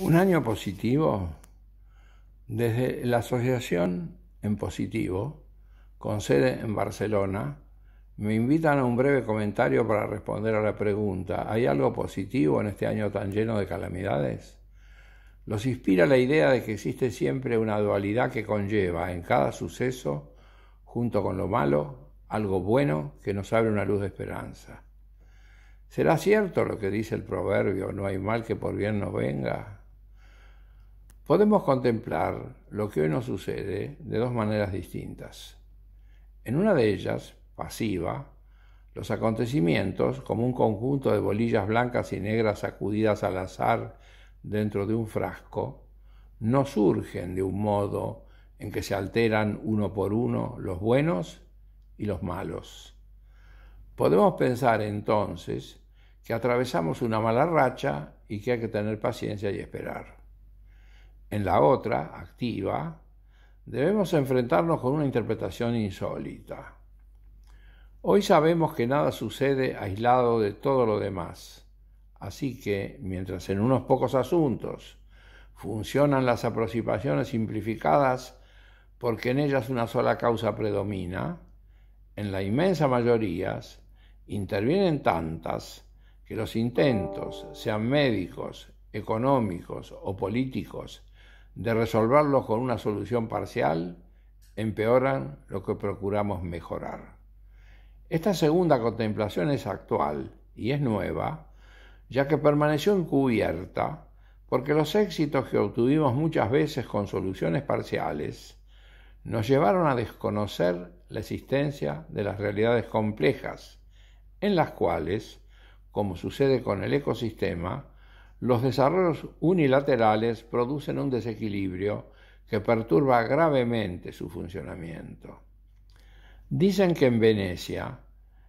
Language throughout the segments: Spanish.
Un año positivo, desde la Asociación en Positivo, con sede en Barcelona, me invitan a un breve comentario para responder a la pregunta, ¿hay algo positivo en este año tan lleno de calamidades? Los inspira la idea de que existe siempre una dualidad que conlleva en cada suceso, junto con lo malo, algo bueno que nos abre una luz de esperanza. ¿Será cierto lo que dice el proverbio, no hay mal que por bien no venga? Podemos contemplar lo que hoy nos sucede de dos maneras distintas. En una de ellas, pasiva, los acontecimientos, como un conjunto de bolillas blancas y negras sacudidas al azar dentro de un frasco, no surgen de un modo en que se alteran uno por uno los buenos y los malos. Podemos pensar entonces que atravesamos una mala racha y que hay que tener paciencia y esperar. En la otra, activa, debemos enfrentarnos con una interpretación insólita. Hoy sabemos que nada sucede aislado de todo lo demás, así que, mientras en unos pocos asuntos funcionan las aproximaciones simplificadas porque en ellas una sola causa predomina, en la inmensa mayoría intervienen tantas que los intentos, sean médicos, económicos o políticos, de resolverlos con una solución parcial, empeoran lo que procuramos mejorar. Esta segunda contemplación es actual y es nueva, ya que permaneció encubierta porque los éxitos que obtuvimos muchas veces con soluciones parciales nos llevaron a desconocer la existencia de las realidades complejas, en las cuales, como sucede con el ecosistema, los desarrollos unilaterales producen un desequilibrio que perturba gravemente su funcionamiento. Dicen que en Venecia,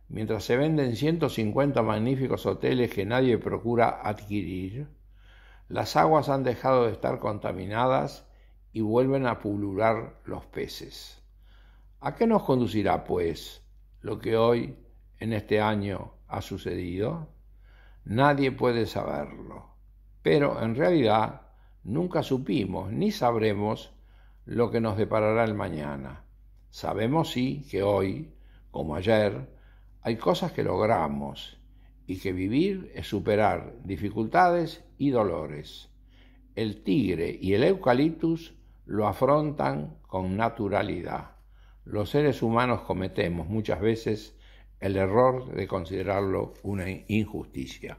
mientras se venden 150 magníficos hoteles que nadie procura adquirir, las aguas han dejado de estar contaminadas y vuelven a pulular los peces. ¿A qué nos conducirá, pues, lo que hoy, en este año, ha sucedido? Nadie puede saberlo pero en realidad nunca supimos ni sabremos lo que nos deparará el mañana. Sabemos sí que hoy, como ayer, hay cosas que logramos y que vivir es superar dificultades y dolores. El tigre y el eucaliptus lo afrontan con naturalidad. Los seres humanos cometemos muchas veces el error de considerarlo una injusticia.